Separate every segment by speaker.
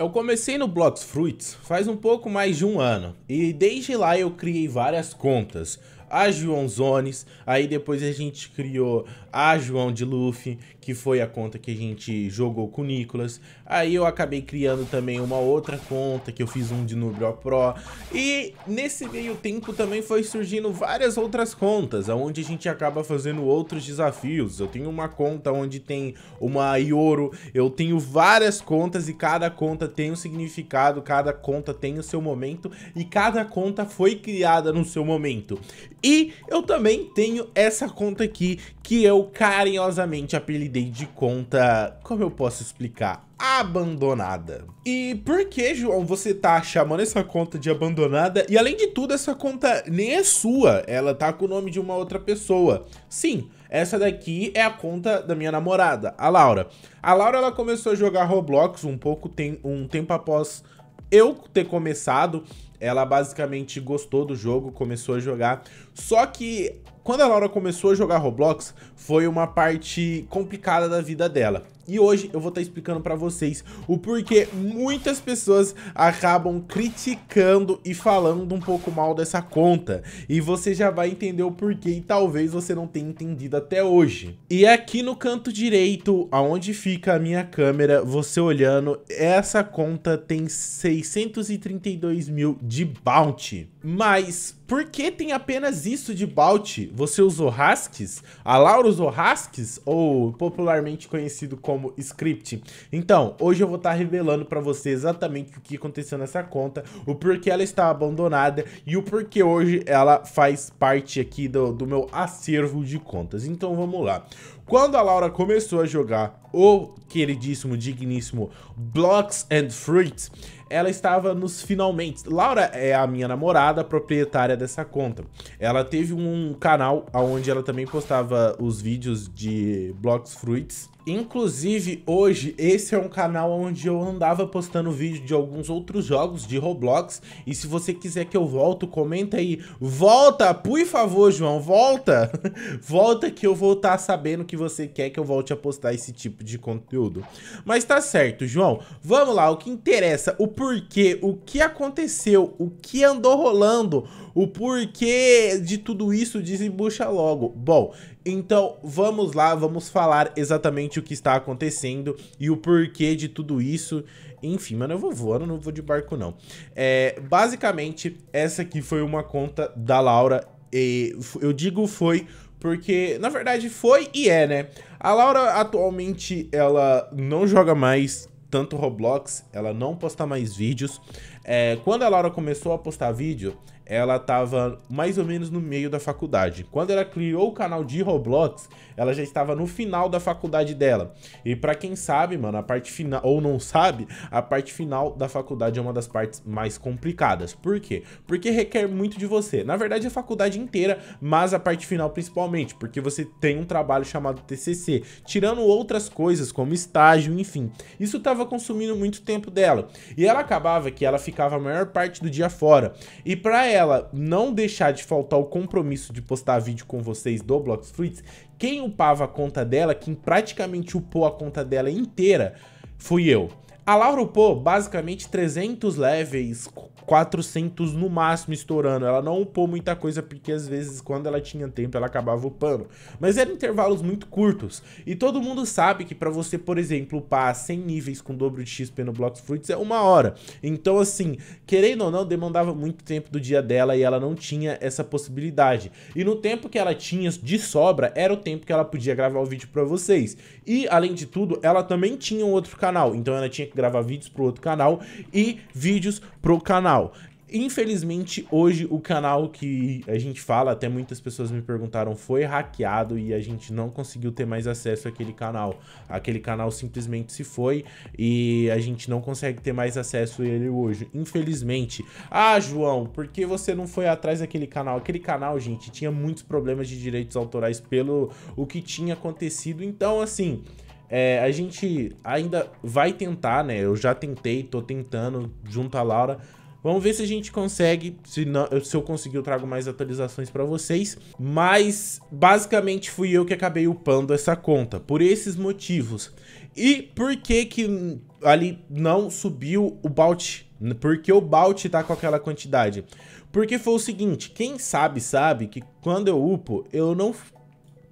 Speaker 1: Eu comecei no Blocks Fruits faz um pouco mais de um ano, e desde lá eu criei várias contas. A João Zones, aí depois a gente criou a João de Luffy, que foi a conta que a gente jogou com o Nicolas. Aí eu acabei criando também uma outra conta, que eu fiz um de Nubro Pro. E nesse meio tempo também foi surgindo várias outras contas, onde a gente acaba fazendo outros desafios. Eu tenho uma conta onde tem uma Ioro, eu tenho várias contas e cada conta tem um significado, cada conta tem o seu momento e cada conta foi criada no seu momento. E eu também tenho essa conta aqui, que eu carinhosamente apelidei de conta, como eu posso explicar, abandonada. E por que, João, você tá chamando essa conta de abandonada? E além de tudo, essa conta nem é sua, ela tá com o nome de uma outra pessoa. Sim, essa daqui é a conta da minha namorada, a Laura. A Laura, ela começou a jogar Roblox um pouco, tem, um tempo após eu ter começado, ela basicamente gostou do jogo, começou a jogar. Só que quando a Laura começou a jogar Roblox, foi uma parte complicada da vida dela. E hoje eu vou estar tá explicando para vocês o porquê muitas pessoas acabam criticando e falando um pouco mal dessa conta. E você já vai entender o porquê e talvez você não tenha entendido até hoje. E aqui no canto direito, aonde fica a minha câmera, você olhando, essa conta tem 632 mil de bounty. Mas por que tem apenas isso de Balt? Você usou Haskins? A Laura usou Haskins? Ou popularmente conhecido como Script? Então, hoje eu vou estar tá revelando para você exatamente o que aconteceu nessa conta, o porquê ela está abandonada e o porquê hoje ela faz parte aqui do, do meu acervo de contas. Então vamos lá. Quando a Laura começou a jogar o queridíssimo, digníssimo Blocks and Fruits, ela estava nos finalmente. Laura é a minha namorada, proprietária dessa conta. Ela teve um canal onde ela também postava os vídeos de Blocks Fruits. Inclusive, hoje, esse é um canal onde eu andava postando vídeo de alguns outros jogos de Roblox. E se você quiser que eu volto, comenta aí. Volta, por favor, João, volta! volta que eu vou estar tá sabendo que você quer que eu volte a postar esse tipo de conteúdo. Mas tá certo, João. Vamos lá, o que interessa. O porquê, o que aconteceu, o que andou rolando, o porquê de tudo isso desembucha logo. Bom, então vamos lá, vamos falar exatamente o que está acontecendo e o porquê de tudo isso. Enfim, mano, eu vou voando, não vou de barco não. É, basicamente, essa aqui foi uma conta da Laura e eu digo foi porque, na verdade, foi e é, né? A Laura atualmente ela não joga mais tanto Roblox, ela não posta mais vídeos. É, quando a Laura começou a postar vídeo, ela estava mais ou menos no meio da faculdade. Quando ela criou o canal de Roblox, ela já estava no final da faculdade dela. E para quem sabe, mano, a parte final ou não sabe, a parte final da faculdade é uma das partes mais complicadas. Por quê? Porque requer muito de você. Na verdade, é a faculdade inteira, mas a parte final principalmente, porque você tem um trabalho chamado TCC, tirando outras coisas como estágio, enfim. Isso estava consumindo muito tempo dela. E ela acabava que ela ficava a maior parte do dia fora. E para ela ela não deixar de faltar o compromisso de postar vídeo com vocês do Blox Fruits, quem upava a conta dela, quem praticamente upou a conta dela inteira, fui eu. A Laura upou basicamente 300 levels, 400 no máximo estourando. Ela não upou muita coisa porque às vezes quando ela tinha tempo ela acabava upando. Mas eram intervalos muito curtos. E todo mundo sabe que para você, por exemplo, upar 100 níveis com dobro de XP no Blocks Fruits é uma hora. Então assim, querendo ou não, demandava muito tempo do dia dela e ela não tinha essa possibilidade. E no tempo que ela tinha de sobra, era o tempo que ela podia gravar o vídeo para vocês. E além de tudo, ela também tinha um outro canal, então ela tinha que gravar vídeos pro outro canal e vídeos pro canal. Infelizmente, hoje o canal que a gente fala, até muitas pessoas me perguntaram, foi hackeado e a gente não conseguiu ter mais acesso àquele canal. Aquele canal simplesmente se foi e a gente não consegue ter mais acesso a ele hoje. Infelizmente. Ah, João, por que você não foi atrás daquele canal? Aquele canal, gente, tinha muitos problemas de direitos autorais pelo o que tinha acontecido. Então, assim é, a gente ainda vai tentar, né? Eu já tentei, tô tentando junto à Laura. Vamos ver se a gente consegue, se, não, se eu conseguir eu trago mais atualizações para vocês, mas basicamente fui eu que acabei upando essa conta, por esses motivos. E por que que ali não subiu o Balt? Por que o Balt tá com aquela quantidade? Porque foi o seguinte, quem sabe sabe que quando eu upo, eu não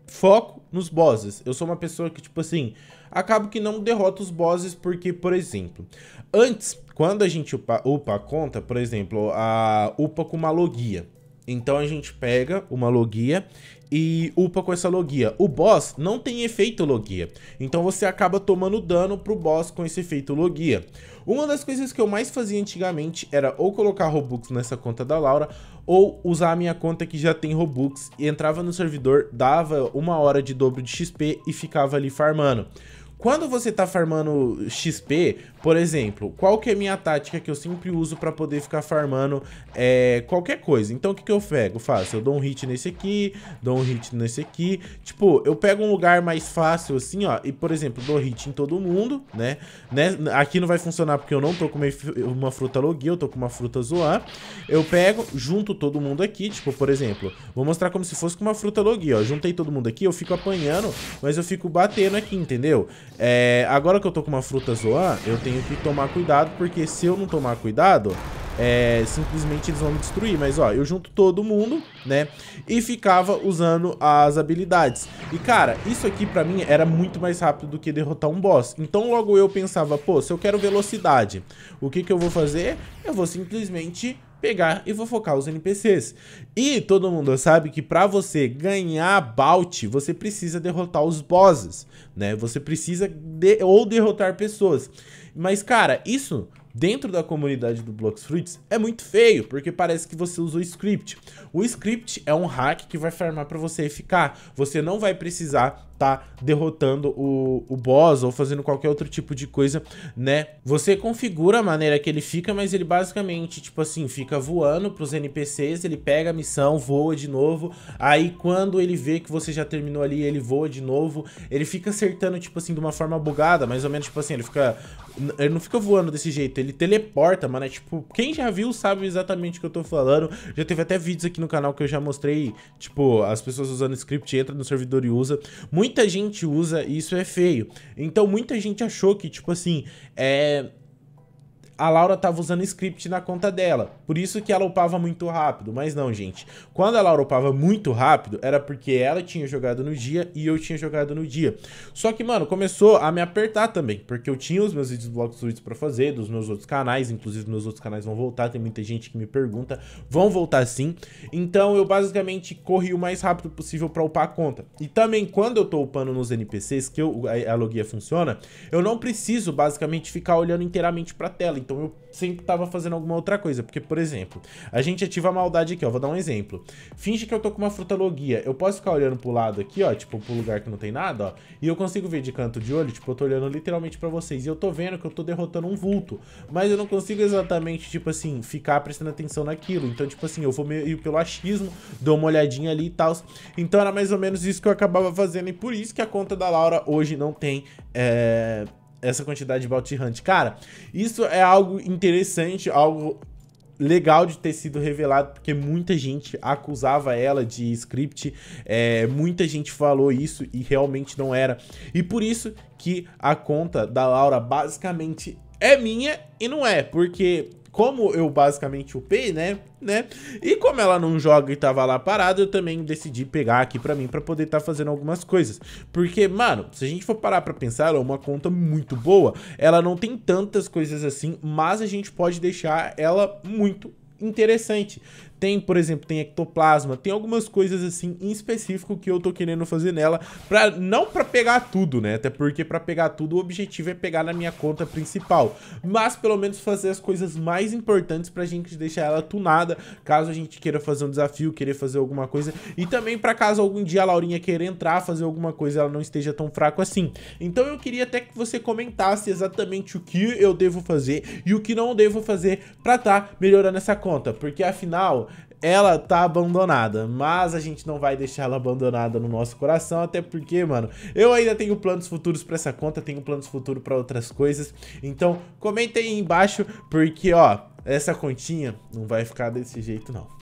Speaker 1: foco nos bosses. Eu sou uma pessoa que, tipo assim, acabo que não derrota os bosses porque, por exemplo, antes, quando a gente upa, upa a conta, por exemplo, a upa com uma logia. Então a gente pega uma logia e upa com essa logia. O boss não tem efeito logia, então você acaba tomando dano pro boss com esse efeito logia. Uma das coisas que eu mais fazia antigamente era ou colocar Robux nessa conta da Laura, ou usar a minha conta que já tem Robux, e entrava no servidor, dava uma hora de dobro de XP e ficava ali farmando. Quando você tá farmando XP, por exemplo, qual que é a minha tática que eu sempre uso pra poder ficar farmando é, qualquer coisa? Então o que que eu pego? Faço, eu dou um hit nesse aqui, dou um hit nesse aqui. Tipo, eu pego um lugar mais fácil assim, ó, e por exemplo, dou hit em todo mundo, né? né? Aqui não vai funcionar porque eu não tô com uma fruta logia, eu tô com uma fruta zoar. Eu pego, junto todo mundo aqui, tipo, por exemplo, vou mostrar como se fosse com uma fruta logia, ó. Juntei todo mundo aqui, eu fico apanhando, mas eu fico batendo aqui, entendeu? É, agora que eu tô com uma fruta zoan, eu tenho que tomar cuidado, porque se eu não tomar cuidado, é, simplesmente eles vão me destruir. Mas, ó, eu junto todo mundo, né? E ficava usando as habilidades. E, cara, isso aqui pra mim era muito mais rápido do que derrotar um boss. Então, logo eu pensava, pô, se eu quero velocidade, o que que eu vou fazer? Eu vou simplesmente pegar e vou focar os NPCs. E todo mundo sabe que para você ganhar Bout, você precisa derrotar os bosses, né? Você precisa de ou derrotar pessoas. Mas cara, isso dentro da comunidade do Blox Fruits é muito feio, porque parece que você usou script. O script é um hack que vai farmar para você ficar. Você não vai precisar tá derrotando o, o boss ou fazendo qualquer outro tipo de coisa, né? Você configura a maneira que ele fica, mas ele basicamente, tipo assim, fica voando pros NPCs, ele pega a missão, voa de novo, aí quando ele vê que você já terminou ali, ele voa de novo, ele fica acertando, tipo assim, de uma forma bugada, mais ou menos, tipo assim, ele fica... Ele não fica voando desse jeito, ele teleporta, mano, é tipo... Quem já viu sabe exatamente o que eu tô falando, já teve até vídeos aqui no canal que eu já mostrei, tipo, as pessoas usando script, entra no servidor e usa. Muito muita gente usa e isso é feio. Então muita gente achou que, tipo assim, é, a Laura estava usando script na conta dela. Por isso que ela upava muito rápido. Mas não, gente. Quando a Laura upava muito rápido, era porque ela tinha jogado no dia e eu tinha jogado no dia. Só que, mano, começou a me apertar também. Porque eu tinha os meus vídeos blogs suítes pra fazer, dos meus outros canais. Inclusive, meus outros canais vão voltar. Tem muita gente que me pergunta. Vão voltar sim. Então, eu basicamente corri o mais rápido possível pra upar a conta. E também, quando eu tô upando nos NPCs, que eu, a, a logia funciona, eu não preciso, basicamente, ficar olhando inteiramente pra tela. Então eu sempre tava fazendo alguma outra coisa. Porque, por exemplo, a gente ativa a maldade aqui, ó. Vou dar um exemplo. Finge que eu tô com uma frutalogia. Eu posso ficar olhando pro lado aqui, ó. Tipo, pro lugar que não tem nada, ó. E eu consigo ver de canto de olho. Tipo, eu tô olhando literalmente pra vocês. E eu tô vendo que eu tô derrotando um vulto. Mas eu não consigo exatamente, tipo assim, ficar prestando atenção naquilo. Então, tipo assim, eu vou meio pelo achismo. Dou uma olhadinha ali e tal. Então era mais ou menos isso que eu acabava fazendo. E por isso que a conta da Laura hoje não tem... É essa quantidade de bounty hunt. Cara, isso é algo interessante, algo legal de ter sido revelado, porque muita gente acusava ela de script, é, muita gente falou isso e realmente não era. E por isso que a conta da Laura basicamente é minha e não é, porque como eu basicamente upei, né, né, e como ela não joga e tava lá parada, eu também decidi pegar aqui pra mim pra poder estar tá fazendo algumas coisas. Porque, mano, se a gente for parar pra pensar, ela é uma conta muito boa. Ela não tem tantas coisas assim, mas a gente pode deixar ela muito interessante. Tem, por exemplo, tem ectoplasma, tem algumas coisas assim em específico que eu tô querendo fazer nela, para não para pegar tudo, né? Até porque para pegar tudo o objetivo é pegar na minha conta principal, mas pelo menos fazer as coisas mais importantes pra gente deixar ela tunada, caso a gente queira fazer um desafio, querer fazer alguma coisa, e também para caso algum dia a Laurinha queira entrar, fazer alguma coisa, ela não esteja tão fraco assim. Então eu queria até que você comentasse exatamente o que eu devo fazer e o que não devo fazer pra tá melhorando essa conta, porque afinal ela tá abandonada, mas a gente não vai deixar ela abandonada no nosso coração, até porque, mano, eu ainda tenho planos futuros para essa conta, tenho planos futuros para outras coisas. Então, comentem aí embaixo porque, ó, essa continha não vai ficar desse jeito não.